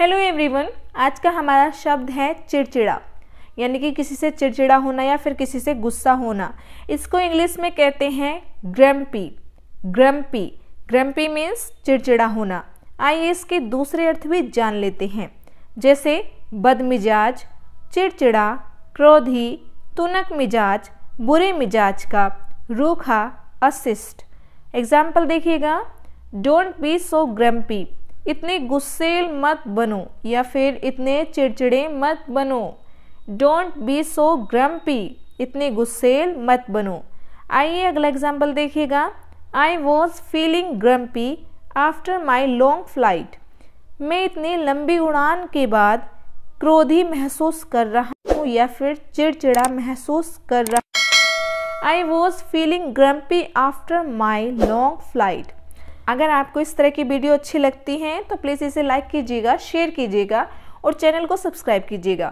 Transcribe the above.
hello everyone आज का हमारा शब्द है चिड़चिड़ा यानी कि किसी से चिड़चिड़ा होना या फिर किसी से गुस्सा होना इसको इंग्लिश में कहते हैं ग्रम्पी ग्रम्पी ग्रम्पी मीन्स चिड़चिड़ा होना आइए इसके दूसरे अर्थ भी जान लेते हैं जैसे बदमिजाज चिड़चिड़ा क्रोधी तुनक मिजाज बुरे मिजाज का रूखा असिस्ट एग्जाम्पल देखिएगा डोंट बी सो ग्रम्पी इतने गुस्सेल मत बनो या फिर इतने चिड़चिड़े मत बनो डोंट बी सो ग्रम्पी इतने गुस्सेल मत बनो आइए अगला एग्जाम्पल देखिएगा I was feeling grumpy after my long flight मैं इतनी लंबी उड़ान के बाद क्रोधी महसूस कर रहा हूँ या फिर चिड़चिड़ा महसूस कर रहा I was feeling grumpy after my long flight अगर आपको इस तरह की वीडियो अच्छी लगती हैं तो प्लीज़ इसे लाइक कीजिएगा शेयर कीजिएगा और चैनल को सब्सक्राइब कीजिएगा